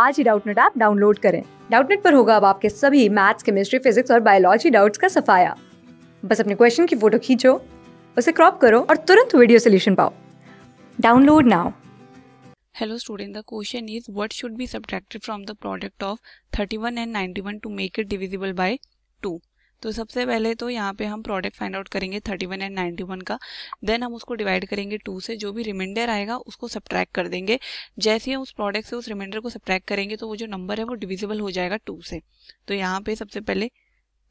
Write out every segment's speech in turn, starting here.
आज ही Doubtnut app download करें डाउटनेट पर होगा अब आपके सभी मैथ्स केमिस्ट्री फिजिक्स और बायोलॉजी डाउट्स का सफाया बस अपने क्वेश्चन की फोटो खींचो उसे क्रॉप करो और तुरंत वीडियो सोल्यूशन पाओ download now hello student the question is what should be subtracted from the product of 31 and 91 to make it divisible by 2. तो सबसे पहले तो यहाँ पे हम प्रोडक्ट फाइंड आउट करेंगे 31 एंड 91 का देन हम उसको डिवाइड करेंगे टू से जो भी रिमाइंडर आएगा उसको सब्ट्रैक्ट कर देंगे जैसे ही हम उस प्रोडक्ट से उस रिमाइंडर को सब्ट्रैक्ट करेंगे तो वो जो नंबर है वो डिविजिबल हो जाएगा टू से तो यहाँ पे सबसे पहले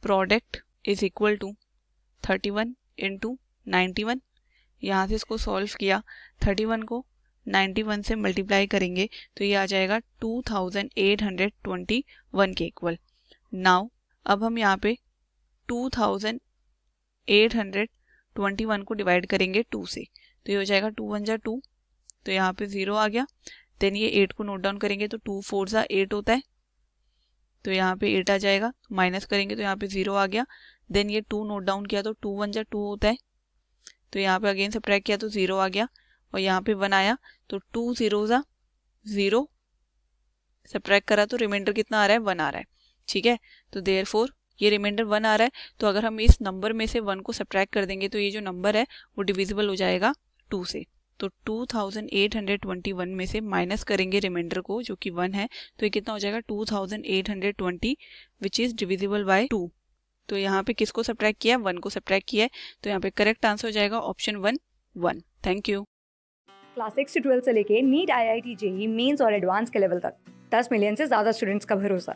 product is equal to thirty one into ninety one यहाँ से इसको सॉल्व किया थर्टी वन को नाइन्टी वन से मल्टीप्लाई करेंगे तो ये आ जाएगा two thousand eight hundred twenty one के इक्वल नाउ अब हम यहाँ पे 2821 को डिवाइड करेंगे टू से तो ये हो जाएगा टू वन जा टू तो यहाँ पे ज़ीरो आ गया देन ये एट को नोट डाउन करेंगे तो टू फोर ज़ा एट होता है तो यहाँ पे एट आ जाएगा माइनस करेंगे तो यहाँ पे ज़ीरो आ गया देन ये टू नोट डाउन किया तो टू वन जा टू होता है तो यहाँ पे अगेन ट्रैक किया तो ज़ीरो आ गया और यहाँ पे वन आया तो टू ज़ीरो ज़ा ज़ीरो सब्ट्रैक करा तो रिमाइंडर कितना आ रहा है वन आ रहा है ठीक है तो देयर फोर ये रिमाइंडर वन आ रहा है तो अगर हम इस नंबर में से वन को सब्ट्रैक्ट कर देंगे तो ये जो नंबर है वो डिविजिबल हो जाएगा टू से तो 2821 में से माइनस करेंगे रिमाइंडर को जो कि वन है तो ये कितना हो जाएगा 2820 which is divisible by two तो यहाँ पे किसको सब्ट्रैक्ट किया वन को सब्ट्रैक्ट किया तो यहाँ पे करेक्ट आंसर हो जाएगा option one one thank you class six से ट्वेल्थ से लेके NEET I I T JEE mains और एडवांस के लेवल तक दस मिलियन से ज़्यादा स्टूडेंट्स का भरोसा